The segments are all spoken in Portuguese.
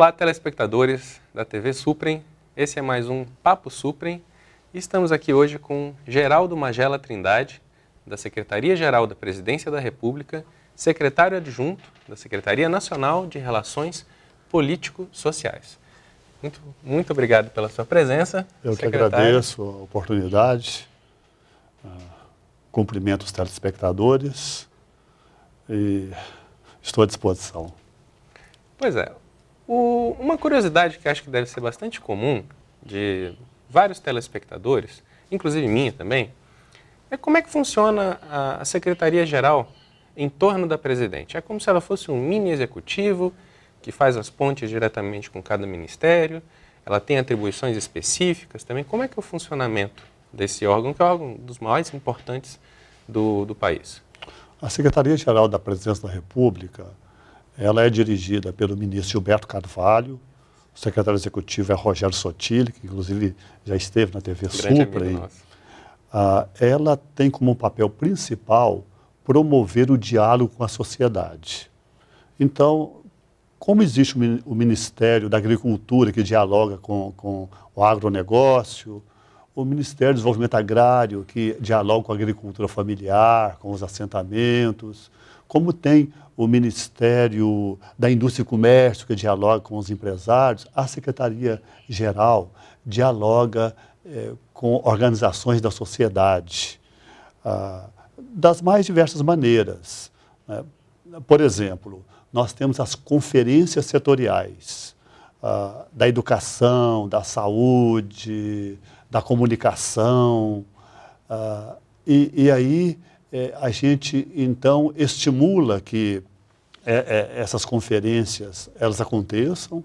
Olá, telespectadores da TV Suprem. Esse é mais um Papo Suprem. Estamos aqui hoje com Geraldo Magela Trindade, da Secretaria-Geral da Presidência da República, secretário adjunto da Secretaria Nacional de Relações Político-Sociais. Muito, muito obrigado pela sua presença. Eu que agradeço a oportunidade. Ah, cumprimento os telespectadores e estou à disposição. Pois é, o, uma curiosidade que acho que deve ser bastante comum de vários telespectadores, inclusive minha também, é como é que funciona a, a Secretaria-Geral em torno da presidente. É como se ela fosse um mini executivo que faz as pontes diretamente com cada ministério, ela tem atribuições específicas também. Como é que é o funcionamento desse órgão, que é um dos mais importantes do, do país? A Secretaria-Geral da Presidência da República ela é dirigida pelo ministro Gilberto Carvalho, o secretário executivo é Rogério Sotile, que inclusive já esteve na TV Grande Supra. ah, ela tem como papel principal promover o diálogo com a sociedade. Então, como existe o Ministério da Agricultura que dialoga com, com o agronegócio, o Ministério do Desenvolvimento Agrário, que dialoga com a agricultura familiar, com os assentamentos, como tem o Ministério da Indústria e Comércio, que dialoga com os empresários, a Secretaria-Geral dialoga eh, com organizações da sociedade, ah, das mais diversas maneiras. Né? Por exemplo, nós temos as conferências setoriais ah, da educação, da saúde, da comunicação, ah, e, e aí é, a gente então estimula que é, é, essas conferências elas aconteçam.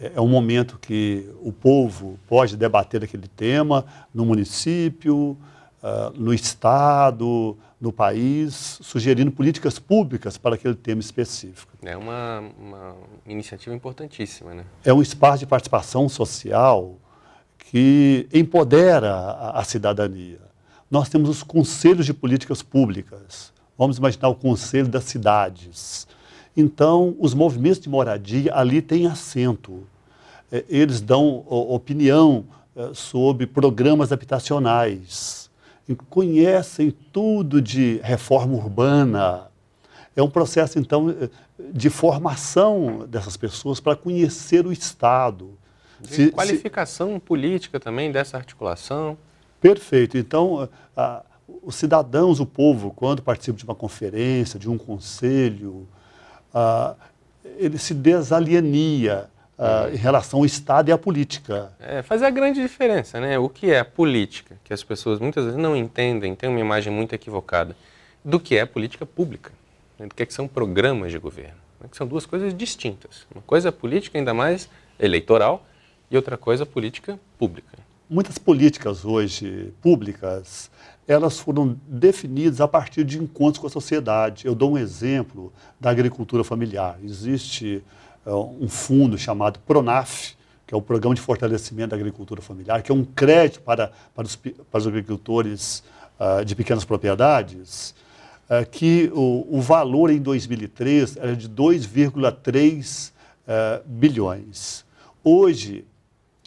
É, é um momento que o povo pode debater aquele tema no município, uh, no estado, no país, sugerindo políticas públicas para aquele tema específico. É uma, uma iniciativa importantíssima, né? É um espaço de participação social que empodera a, a cidadania nós temos os conselhos de políticas públicas. Vamos imaginar o conselho das cidades. Então, os movimentos de moradia ali têm assento. É, eles dão opinião é, sobre programas habitacionais, conhecem tudo de reforma urbana. É um processo, então, é, de formação dessas pessoas para conhecer o Estado. De se, qualificação se... política também dessa articulação. Perfeito. Então, a, os cidadãos, o povo, quando participam de uma conferência, de um conselho, ah, ele se desalienia uhum. em relação ao Estado e à política. É, faz a grande diferença, né? O que é a política, que as pessoas muitas vezes não entendem, têm uma imagem muito equivocada, do que é política pública, né? do que, é que são programas de governo, né? que são duas coisas distintas. Uma coisa é política, ainda mais eleitoral, e outra coisa é política pública muitas políticas hoje públicas, elas foram definidas a partir de encontros com a sociedade. Eu dou um exemplo da agricultura familiar. Existe eh, um fundo chamado PRONAF, que é o Programa de Fortalecimento da Agricultura Familiar, que é um crédito para, para, os, para os agricultores uh, de pequenas propriedades, uh, que o, o, valor em 2003 era de 2,3 uh, bilhões. Hoje,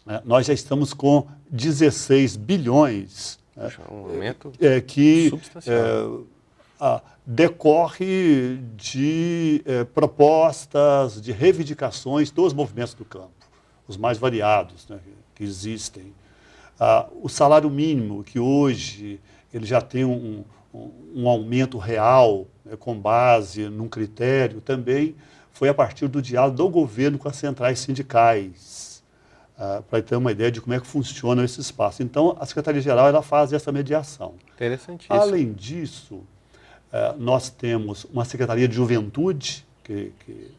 é, nós já estamos com 16 bilhões. Né, um aumento é, que é, decorre de é, propostas, de reivindicações dos movimentos do campo, os mais variados né, que existem. Ah, o salário mínimo, que hoje ele já tem um, um, um aumento real né, com base num critério, também foi a partir do diálogo do governo com as centrais sindicais. Uh, ah, para ter uma ideia de como é que funciona esse espaço. Então, a Secretaria-Geral ela faz essa mediação. Interessantíssimo. Além disso, uh, nós temos uma Secretaria de Juventude, que, que,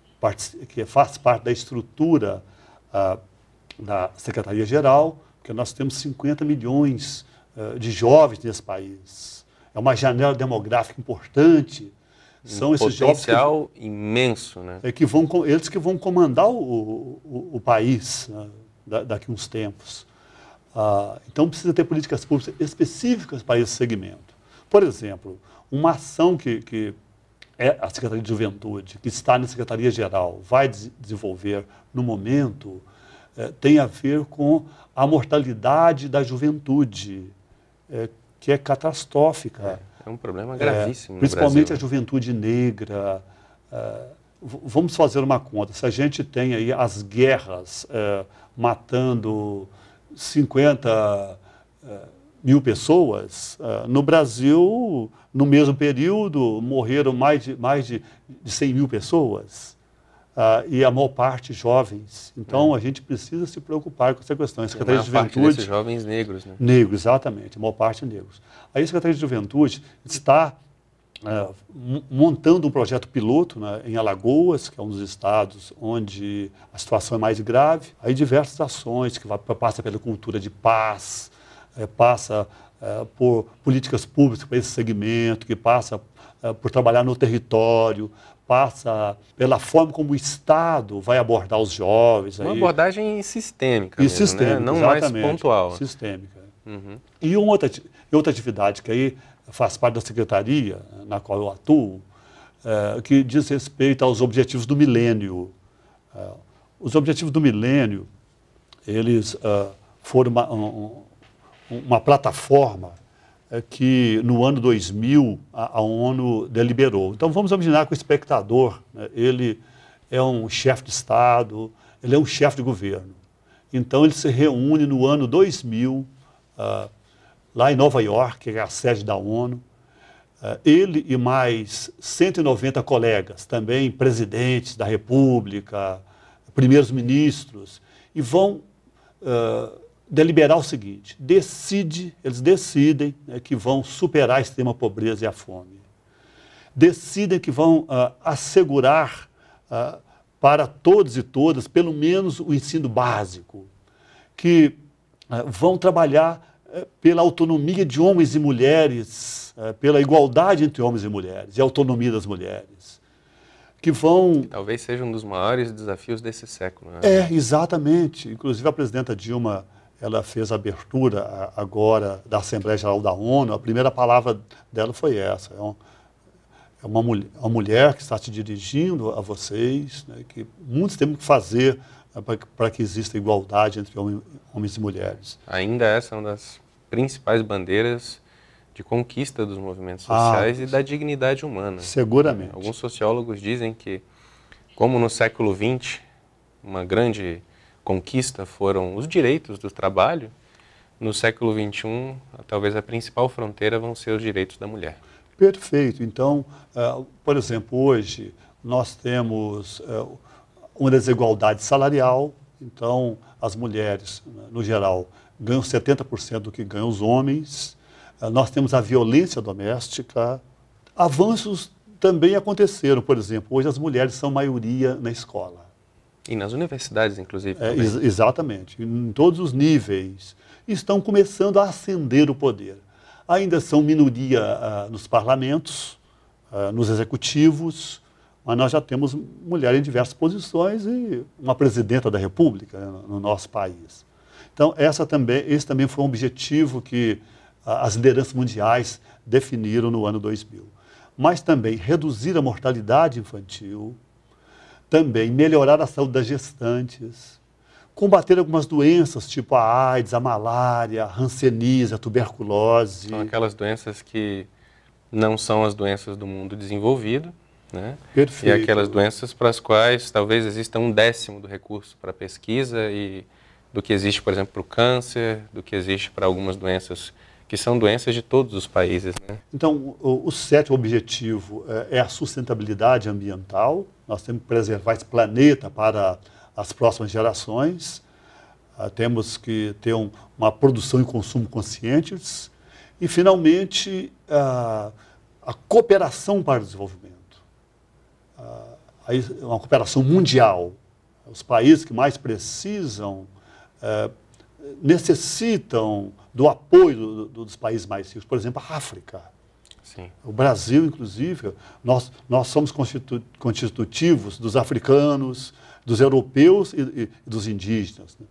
que faz parte da estrutura uh, da Secretaria-Geral, porque nós temos 50 milhões eh, de jovens nesse país. É uma janela demográfica importante. Um São esses jovens. Potencial imenso, né? É que vão, eles que vão comandar o, o, o país. Né? daqui uns tempos. Ah, então, precisa ter políticas públicas específicas para esse segmento. Por exemplo, uma ação que, que é a Secretaria de Juventude, que está na Secretaria-Geral, vai desenvolver no momento, eh, tem a ver com a mortalidade da juventude, eh, que é catastrófica. É, é um problema gravíssimo. É, principalmente a juventude negra. vamos fazer uma conta. Se a gente tem aí as guerras, matando 50 eh, mil pessoas. Eh, no Brasil, no mesmo período, morreram mais de, mais de, 100 mil pessoas. Eh, e a maior parte jovens. Então, é. a gente precisa se preocupar com essa questão. A Secretaria a de Juventude. jovens negros, né? Negros, exatamente. A maior parte negros. Aí, a Secretaria de Juventude está é, montando um projeto piloto né, em Alagoas, que é um dos estados onde a situação é mais grave. Aí diversas ações que passam passa pela cultura de paz, é, passa é, por políticas públicas para esse segmento, que passa é, por trabalhar no território, passa pela forma como o Estado vai abordar os jovens. Uma aí. abordagem sistêmica. E mesmo, né? sistêmica, né? não mais pontual. Sistêmica. Uhum. E outra, outra atividade que aí faz parte da secretaria na qual eu atuo, é, que diz respeito aos objetivos do milênio. É, os objetivos do milênio, eles uh, foram uma, um, uma plataforma é, que no ano 2000 a, a, ONU deliberou. Então vamos imaginar que o espectador, né, ele é um chefe de Estado, ele é um chefe de governo. Então ele se reúne no ano 2000 lá em Nova York, que é a sede da ONU. Eh, ele e mais 190 colegas, também presidentes da República, primeiros ministros, e vão uh, deliberar o seguinte: decide, eles decidem né, que vão superar a extrema pobreza e a fome, decidem que vão uh, assegurar uh, para todos e todas, pelo menos o ensino básico, que vão trabalhar é, pela autonomia de homens e mulheres, é, pela igualdade entre homens e mulheres e autonomia das mulheres, que vão. Que talvez seja um dos maiores desafios desse século. Né? É, exatamente. Inclusive a presidenta Dilma ela fez a abertura agora da Assembleia Geral da ONU. A primeira palavra dela foi essa. É, um, é uma, mulher, uma, mulher que está se dirigindo a vocês, né, que muitos temos que fazer né, para que exista igualdade entre homens e mulheres. Ainda essa é uma das principais bandeiras de conquista dos movimentos ah, sociais ah, e da dignidade humana. Seguramente. Alguns sociólogos dizem que, como no século XX, uma grande conquista foram os direitos do trabalho, no século XXI, talvez a principal fronteira vão ser os direitos da mulher. Perfeito. Então, eh, por exemplo, hoje nós temos eh, uma desigualdade salarial, então as mulheres, né, no geral, ganham 70% do que ganham os homens, ah, nós temos a violência doméstica, avanços também aconteceram, por exemplo, hoje as mulheres são maioria na escola. E nas universidades, inclusive. É, ex exatamente, em todos os níveis. Estão começando a ascender o poder. Ainda são minoria ah, nos parlamentos, ah, nos executivos, mas nós já temos mulheres em diversas posições e uma presidenta da República né, no nosso país. Então, essa também, esse também foi um objetivo que as lideranças mundiais definiram no ano 2000. Mas também reduzir a mortalidade infantil, também melhorar a saúde das gestantes, combater algumas doenças, tipo a AIDS, a malária, a hanseníase, a tuberculose. São aquelas doenças que não são as doenças do mundo desenvolvido, né? Perfeito. E aquelas doenças para as quais talvez exista um décimo do recurso para pesquisa e do que existe, por exemplo, para o câncer, do que existe para algumas doenças que são doenças de todos os países. Né? Então, o, o sétimo objetivo é, é a sustentabilidade ambiental. Nós temos que preservar esse planeta para as próximas gerações. Uh, temos que ter um, uma produção e consumo conscientes. E, finalmente, uh, a cooperação para o desenvolvimento. Uh, uma cooperação mundial. Os países que mais precisam é, necessitam do apoio do, do, dos países mais ricos, por exemplo, a África. Sim. O Brasil, inclusive, nós, nós somos constitu, constitutivos dos africanos, dos europeus e, e, dos indígenas. Né?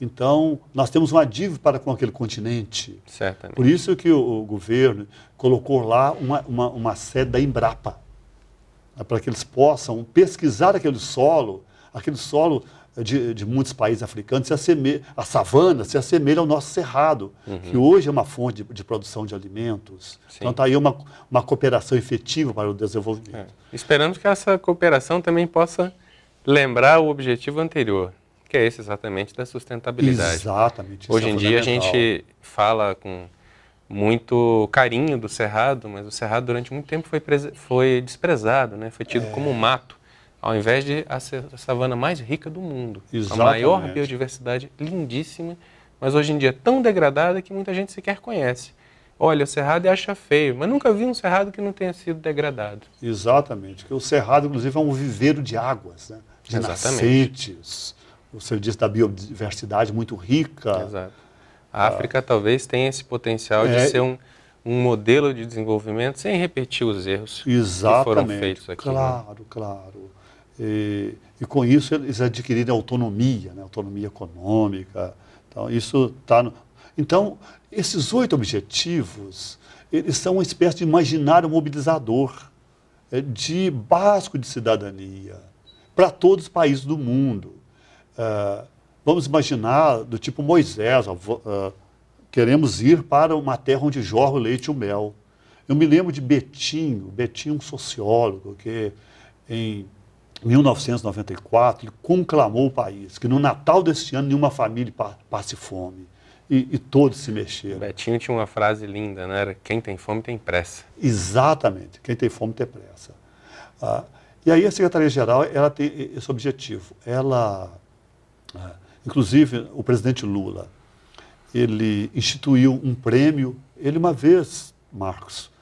Então, nós temos uma dívida para com aquele continente. Certamente. Por isso que o, o governo colocou lá uma, uma, uma sede da Embrapa, né? para que eles possam pesquisar aquele solo, aquele solo de, de muitos países africanos se assemelha, a savana se assemelha ao nosso cerrado, uhum. que hoje é uma fonte de, de produção de alimentos. Sim. Então está aí uma, uma cooperação efetiva para o desenvolvimento. É. Esperamos que essa cooperação também possa lembrar o objetivo anterior, que é esse exatamente da sustentabilidade. Exatamente. É hoje é em dia a gente fala com muito carinho do cerrado, mas o cerrado durante muito tempo foi, foi desprezado, né? foi tido é. como mato ao invés de a savana mais rica do mundo. Exatamente. A maior biodiversidade lindíssima, mas hoje em dia tão degradada que muita gente sequer conhece. Olha, o cerrado e acha feio, mas nunca vi um cerrado que não tenha sido degradado. Exatamente, que o cerrado inclusive é um viveiro de águas, né? de Exatamente. nascentes. O diz da biodiversidade muito rica. Exato. A ah. África talvez tenha esse potencial é. de ser um, um modelo de desenvolvimento sem repetir os erros Exatamente. que foram feitos aqui. Claro, né? claro. E, e com isso eles adquirirem autonomia, né? autonomia econômica. Então, isso está no... Então, esses oito objetivos, eles são uma espécie de imaginário mobilizador é, de básico de cidadania para todos os países do mundo. É, vamos imaginar do tipo Moisés, ó, é, queremos ir para uma terra onde jorra o leite e o mel. Eu me lembro de Betinho, Betinho um sociólogo que em 1994 e conclamou o país que no Natal desse ano nenhuma família passe fome. E, e, todos se mexeram. Betinho tinha uma frase linda, né? Era quem tem fome tem pressa. Exatamente, quem tem fome tem pressa. Ah, e aí a Secretaria-Geral ela tem esse objetivo. Ela, ah, inclusive, o presidente Lula, ele instituiu um prêmio. Ele uma vez, Marcos,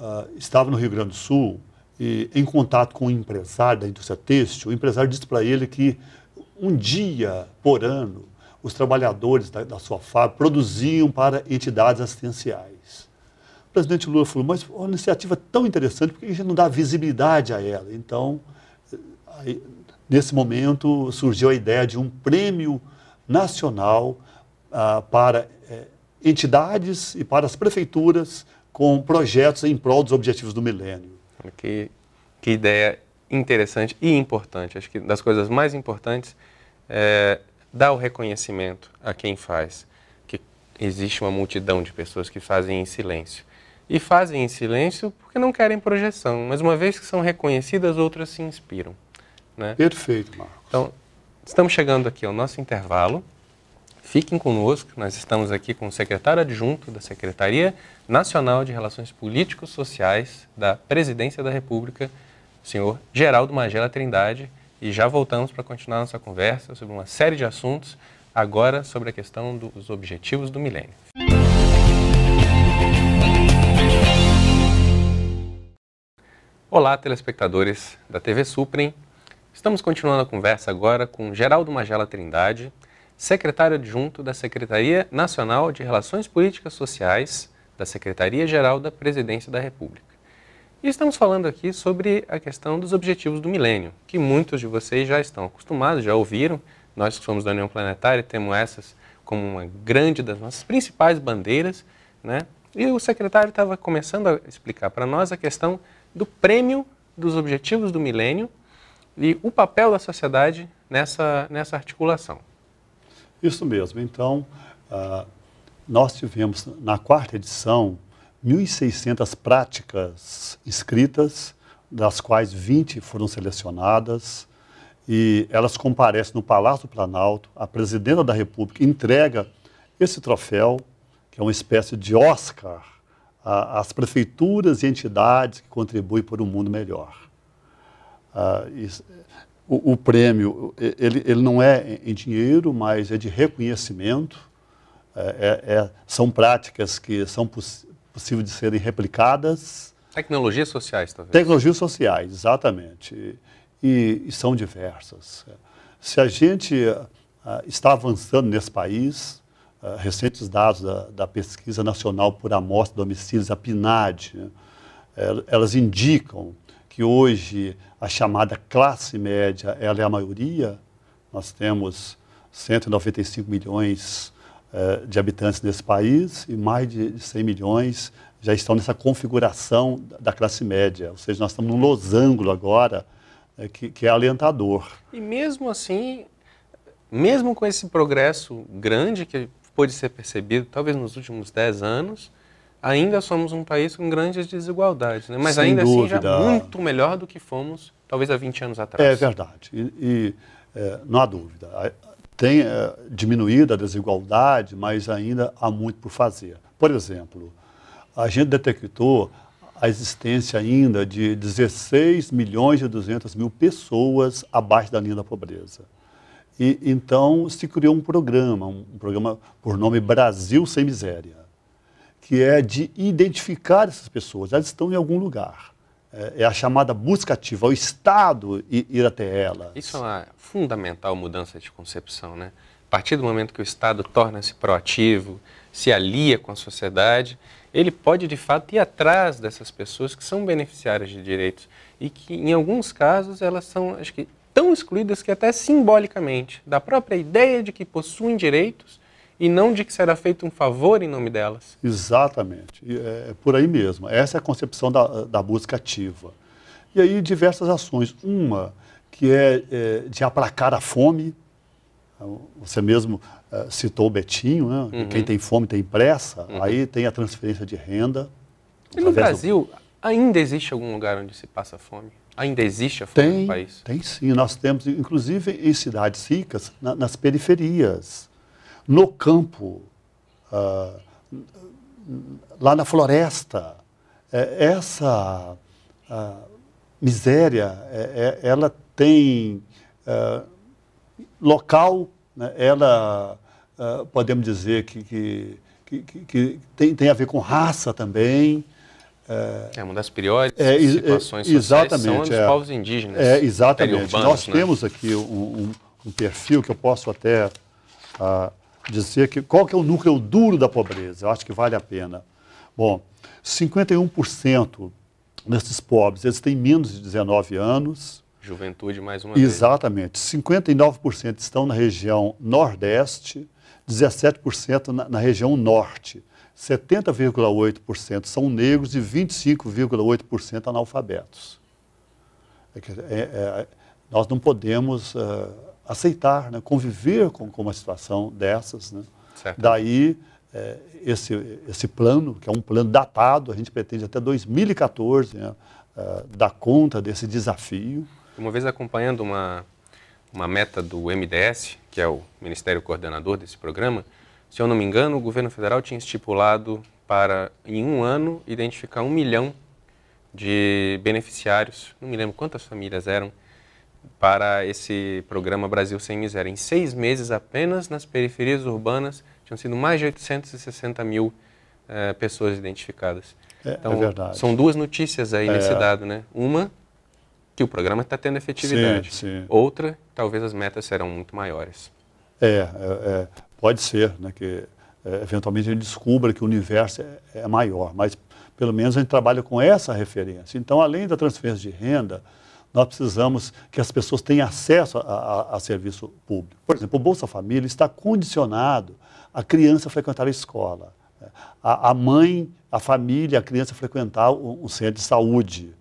ah, estava no Rio Grande do Sul em contato com um empresário da indústria têxtil, o empresário disse para ele que um dia por ano os trabalhadores da, da sua fábrica produziam para entidades assistenciais. O presidente Lula falou, mas uma iniciativa é tão interessante, porque a gente não dá visibilidade a ela. Então, aí, nesse momento, surgiu a ideia de um prêmio nacional ah, para eh, entidades e para as prefeituras com projetos em prol dos objetivos do milênio. Que, que ideia interessante e importante. Acho que das coisas mais importantes é dar o reconhecimento a quem faz. Que existe uma multidão de pessoas que fazem em silêncio. E fazem em silêncio porque não querem projeção, mas uma vez que são reconhecidas, outras se inspiram. Né? Perfeito, Marcos. Então, estamos chegando aqui ao nosso intervalo. Fiquem conosco, nós estamos aqui com o secretário adjunto da Secretaria Nacional de Relações Políticos Sociais da Presidência da República, o senhor Geraldo Magela Trindade, e já voltamos para continuar nossa conversa sobre uma série de assuntos, agora sobre a questão dos objetivos do milênio. Olá, telespectadores da TV Suprem. Estamos continuando a conversa agora com Geraldo Magela Trindade, secretário adjunto da Secretaria Nacional de Relações Políticas Sociais da Secretaria-Geral da Presidência da República. E estamos falando aqui sobre a questão dos objetivos do milênio, que muitos de vocês já estão acostumados, já ouviram. Nós que somos da União Planetária temos essas como uma grande das nossas principais bandeiras, né? E o secretário estava começando a explicar para nós a questão do prêmio dos objetivos do milênio e o papel da sociedade nessa, nessa articulação. Isso mesmo. Então, ah, nós tivemos na quarta edição 1.600 práticas escritas, das quais 20 foram selecionadas e elas comparecem no Palácio do Planalto. A presidenta da República entrega esse troféu, que é uma espécie de Oscar, às prefeituras e entidades que contribuem para um mundo melhor. Ah, isso, o, o, prêmio ele, ele não é em dinheiro, mas é de reconhecimento. É, é, é são práticas que são poss possíveis de serem replicadas. Tecnologias sociais, talvez. Tecnologias sociais, exatamente. E, e são diversas. Se a gente uh, está avançando nesse país, uh, recentes dados da, da, Pesquisa Nacional por Amostra de Domicílios, a PNAD, né, eh, elas indicam que hoje a chamada classe média ela é a maioria, nós temos 195 milhões eh, de habitantes nesse país e mais de, de 100 milhões já estão nessa configuração da, da classe média. Ou seja, nós estamos num losango agora eh, que, que é alentador. E mesmo assim, mesmo com esse progresso grande que pôde ser percebido, talvez nos últimos 10 anos, ainda somos um país com grandes desigualdades, né? mas Sem ainda assim, dúvida. assim já muito melhor do que fomos talvez há 20 anos atrás. É verdade, e, e é, não há dúvida. Tem é, diminuído a desigualdade, mas ainda há muito por fazer. Por exemplo, a gente detectou a existência ainda de 16 milhões e 200 mil pessoas abaixo da linha da pobreza. E, então se criou um programa, um programa por nome Brasil Sem Miséria que é de identificar essas pessoas. Elas estão em algum lugar. É, é a chamada busca ativa, é o Estado ir até elas. Isso é uma fundamental mudança de concepção, né? A partir do momento que o Estado torna-se proativo, se alia com a sociedade, ele pode de fato ir atrás dessas pessoas que são beneficiárias de direitos e que em alguns casos elas são, acho que, tão excluídas que até simbolicamente da própria ideia de que possuem direitos, e não de que será feito um favor em nome delas. Exatamente, é, é, por aí mesmo. Essa é a concepção da, da busca ativa. E aí diversas ações. Uma que é, é de aplacar a fome. Você mesmo é, citou o Betinho, né? uhum. quem tem fome tem pressa. Uhum. Aí tem a transferência de renda. E no Brasil, do... ainda existe algum lugar onde se passa fome? Ainda existe a fome tem, no país? Tem sim. Nós temos, inclusive em cidades ricas, na, nas periferias no campo, ah, lá na floresta. É, essa ah, miséria, é, é, ela tem ah, local, né? ela, podemos dizer que, que, que, que tem, tem a ver com raça também. Eh, é, uma das piores é, situações é, exatamente, são os é, povos indígenas. É, exatamente. Nós né? temos aqui um, um, um, perfil que eu posso até uh, dizer que qual que é o núcleo duro da pobreza. Eu acho que vale a pena. Bom, 51% desses pobres, eles têm menos de 19 anos. Juventude mais uma Exatamente. vez. Exatamente. 59% estão na região nordeste, 17% na, na região norte. 70,8% são negros e 25,8% analfabetos. É, é, é, nós não podemos uh, aceitar, né, conviver com, com uma situação dessas. Né? Daí, é, esse, esse plano, que é um plano datado, a gente pretende até 2014 né, uh, dar conta desse desafio. Uma vez acompanhando uma, uma meta do MDS, que é o Ministério Coordenador desse programa, se eu não me engano, o governo federal tinha estipulado para, em um ano, identificar um milhão de beneficiários, não me lembro quantas famílias eram, para esse programa Brasil Sem Miséria. Em seis meses apenas, nas periferias urbanas, tinham sido mais de 860 mil é, pessoas identificadas. É, é então, é verdade. São duas notícias aí é. nesse dado, né? Uma, que o programa está tendo efetividade. Sim, sim. Outra, talvez as metas serão muito maiores. É, é, é. pode ser, né? Que é, eventualmente a gente descubra que o universo é maior, mas pelo menos a gente trabalha com essa referência. Então, além da transferência de renda, nós precisamos que as pessoas tenham acesso a, a, a serviço público. Por exemplo, o Bolsa Família está condicionado a criança frequentar a escola, né? a, a mãe, a família, a criança frequentar um, centro de saúde.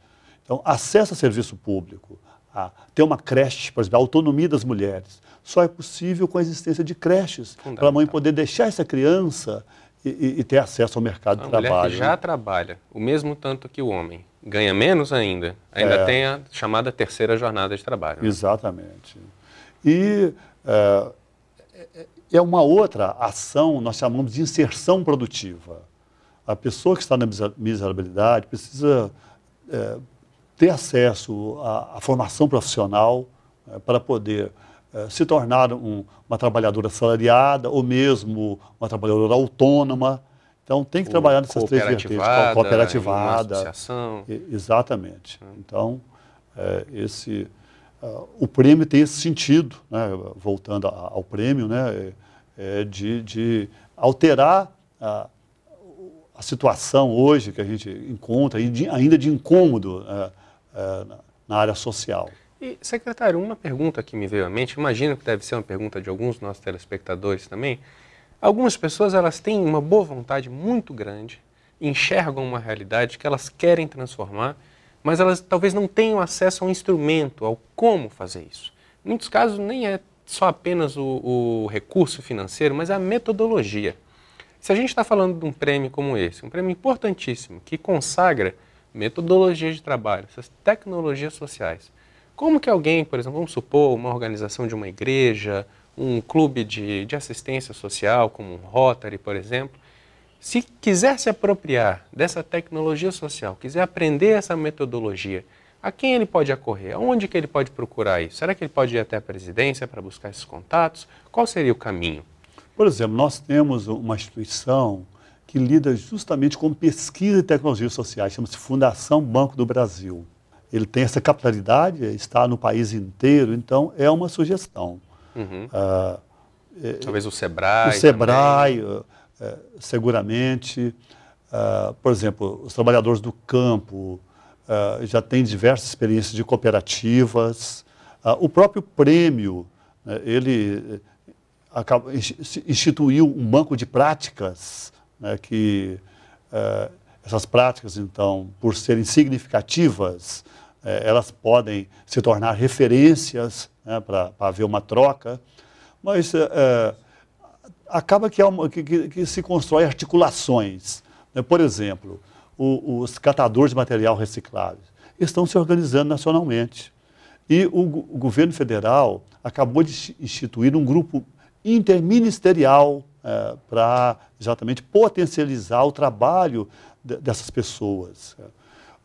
Então, acesso a serviço público, a ter uma creche, por exemplo, a autonomia das mulheres, só é possível com a existência de creches, para a mãe poder deixar essa criança e, e, e ter acesso ao mercado a de trabalho. A mulher que né? já trabalha o mesmo tanto que o homem, ganha menos ainda, ainda é. tem a chamada terceira jornada de trabalho. Né? Exatamente. E é, é, é uma outra ação, nós chamamos de inserção produtiva. A pessoa que está na miserabilidade precisa é, ter acesso à, à formação profissional é, para poder é, se tornar um, uma trabalhadora salariada ou mesmo uma trabalhadora autônoma então tem que trabalhar nessas três vertentes. Cooperativada. Associação. Exatamente. Então, é, esse, uh, o prêmio tem esse sentido, né, voltando a, ao prêmio, né, é, é, de, de, alterar a, a, situação hoje que a gente encontra, e ainda de incômodo é, é na área social. E, secretário, uma pergunta que me veio à mente, imagino que deve ser uma pergunta de alguns nossos telespectadores também. Algumas pessoas elas têm uma boa vontade muito grande, enxergam uma realidade que elas querem transformar, mas elas talvez não tenham acesso ao instrumento, ao como fazer isso. Em muitos casos nem é só apenas o, o recurso financeiro, mas é a metodologia. Se a gente está falando de um prêmio como esse, um prêmio importantíssimo que consagra metodologias de trabalho, essas tecnologias sociais, como que alguém, por exemplo, vamos supor, uma organização de uma igreja, um clube de, de assistência social, como um Rotary, por exemplo, se quiser se apropriar dessa tecnologia social, quiser aprender essa metodologia, a quem ele pode acorrer? Aonde que ele pode procurar isso? Será que ele pode ir até a presidência para buscar esses contatos? Qual seria o caminho? Por exemplo, nós temos uma instituição que lida justamente com pesquisa e tecnologias sociais, chama-se Fundação Banco do Brasil. Ele tem essa capitalidade, está no país inteiro, então é uma sugestão. Uhum. Ah, é, Talvez o Sebrae. O Sebrae, é, é, seguramente. Ah, por exemplo, os trabalhadores do campo ah, já têm diversas experiências de cooperativas. o próprio prêmio, né, ele eh, acaba, instituiu um banco de práticas né, que eh, essas práticas, então, por serem significativas, eh, elas podem se tornar referências né, para haver uma troca, mas é, é acaba que, é uma, que, que, que, se constrói articulações. Né? Por exemplo, o, os catadores de material reciclável estão se organizando nacionalmente. E o, o governo federal acabou de instituir um grupo interministerial é, para exatamente potencializar o trabalho de, dessas pessoas. É,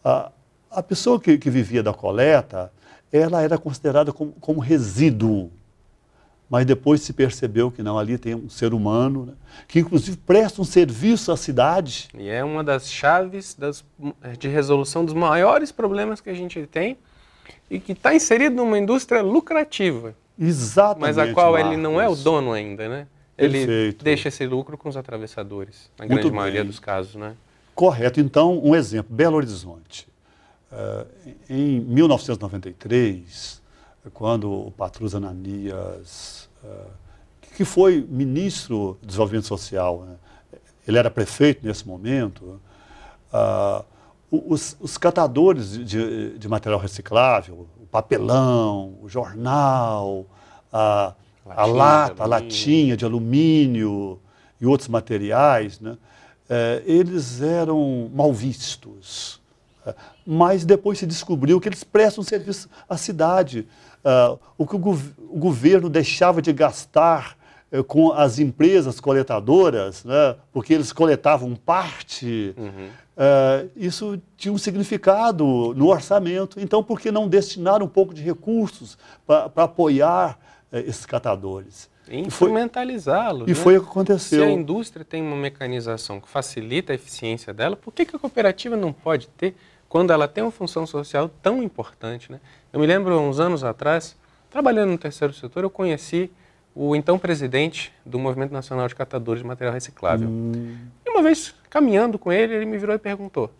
a, a pessoa que, que, vivia da coleta, ela era considerada como, como resíduo. Mas depois se percebeu que não, ali tem um ser humano, né? que inclusive presta um serviço à cidade. E é uma das chaves das, eh, de resolução dos maiores problemas que a gente tem e que está inserido numa indústria lucrativa. Exatamente. Mas a qual Marcos. ele não é o dono ainda, né? Ele Perfeito. deixa esse lucro com os atravessadores, na Muito grande bem. maioria dos casos, né? Correto. Então, um exemplo, Belo Horizonte. Ah, em 1993, quando o Patrus Ananias, ah, que foi ministro do Desenvolvimento Social, né? ele era prefeito nesse momento, uh, os, os, catadores de, de, material reciclável, o papelão, o jornal, a, a lata, a latinha de alumínio e outros materiais, né, eh, eles eram mal vistos mas depois se descobriu que eles prestam serviço à cidade. Uh, o que o, gov o, governo deixava de gastar uh, com as empresas coletadoras, né, porque eles coletavam parte, uhum. uh, isso tinha um significado no orçamento. Então, por que não destinar um pouco de recursos para apoiar eh, esses catadores? instrumentalizá los E, né? e foi o que aconteceu. Se a indústria tem uma mecanização que facilita a eficiência dela, por que, que a cooperativa não pode ter? quando ela tem uma função social tão importante. Né? Eu me lembro, uns anos atrás, trabalhando no terceiro setor, eu conheci o então presidente do Movimento Nacional de Catadores de Material Reciclável. Hum. E uma vez, caminhando com ele, ele me virou e perguntou,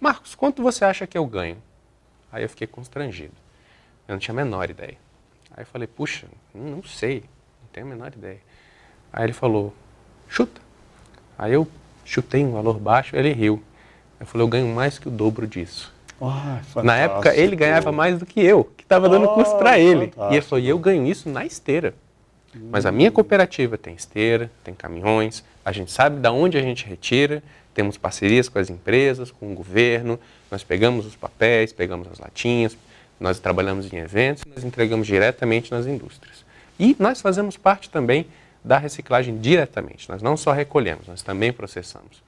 Marcos, quanto você acha que eu ganho? Aí eu fiquei constrangido. Eu não tinha a menor ideia. Aí eu falei, puxa, não sei, não tenho a menor ideia. Aí ele falou, chuta. Aí eu chutei um valor baixo, ele riu. Eu falei, eu ganho mais que o dobro disso. Oh, na época, ele ganhava mais do que eu, que estava dando oh, curso para ele. E ele falou, eu ganho isso na esteira. Mas a minha cooperativa tem esteira, tem caminhões, a gente sabe de onde a gente retira, temos parcerias com as empresas, com o governo, nós pegamos os papéis, pegamos as latinhas, nós trabalhamos em eventos, nós entregamos diretamente nas indústrias. E nós fazemos parte também da reciclagem diretamente, nós não só recolhemos, nós também processamos.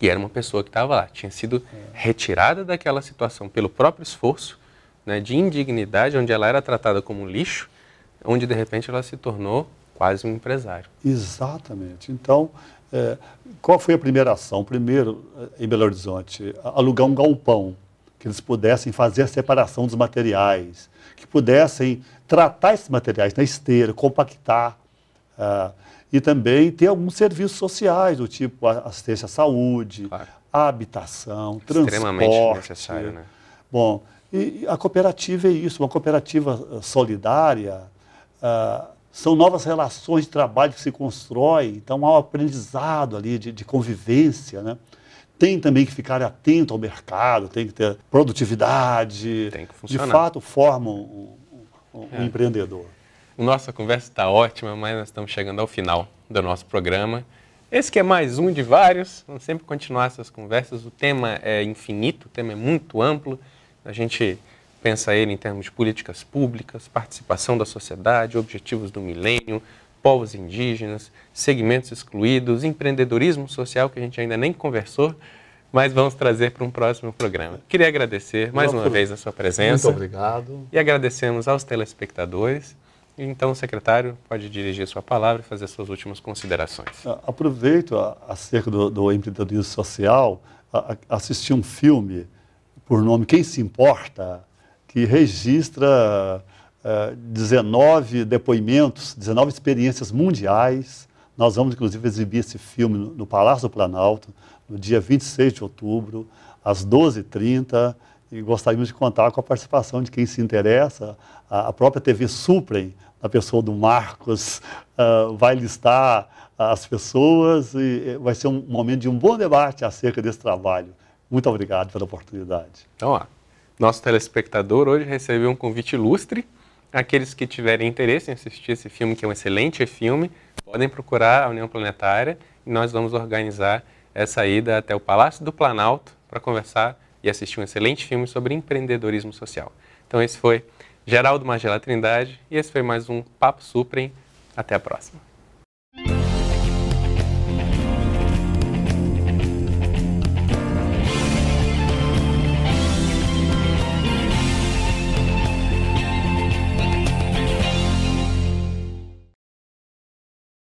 E era uma pessoa que estava lá, tinha sido retirada daquela situação pelo próprio esforço né, de indignidade, onde ela era tratada como lixo, onde de repente ela se tornou quase um empresário. Exatamente. Então, é, qual foi a primeira ação? Primeiro, é, em Belo Horizonte, alugar um galpão, que eles pudessem fazer a separação dos materiais, que pudessem tratar esses materiais na esteira, compactar. Uh, e também tem alguns serviços sociais, do tipo assistência à saúde, claro. habitação, transporte. Extremamente necessário, né? Bom, e a cooperativa é isso, uma cooperativa ah, solidária. Ah, são novas relações de trabalho que se constrói, então há um aprendizado ali de, de convivência, né? tem também que ficar atento ao mercado, tem que ter produtividade. Tem que funcionar. de fato, forma um, um, um é. empreendedor. Nossa conversa está ótima, mas nós estamos chegando ao final do nosso programa. Esse que é mais um de vários, vamos sempre continuar essas conversas. O tema é infinito, o tema é muito amplo. A gente pensa ele em termos de políticas públicas, participação da sociedade, objetivos do milênio, povos indígenas, segmentos excluídos, empreendedorismo social, que a gente ainda nem conversou, mas vamos trazer para um próximo programa. Queria agradecer mais uma vez a sua presença. Muito obrigado. E agradecemos aos telespectadores então, secretário, pode dirigir sua palavra e fazer suas últimas considerações. Ah, aproveito ah, acerca do, do empreendedorismo social, a, ah, a, assisti um filme por nome Quem Se Importa, que registra 19 depoimentos, 19 experiências mundiais. Nós vamos, inclusive, exibir esse filme no, no Palácio do Planalto, no dia 26 de outubro, às 12h30 e gostaríamos de contar com a participação de quem se interessa, a própria TV Suprem na pessoa do Marcos, uh, vai listar as pessoas e eh, vai ser um momento de um bom debate acerca desse trabalho. Muito obrigado pela oportunidade. Então, ó, nosso telespectador hoje recebeu um convite ilustre. Aqueles que tiverem interesse em assistir esse filme, que é um excelente filme, podem procurar a União Planetária e nós vamos organizar essa ida até o Palácio do Planalto para conversar e assistir um excelente filme sobre empreendedorismo social. Então, esse foi Geraldo Magela Trindade, e esse foi mais um Papo Suprem. Até a próxima.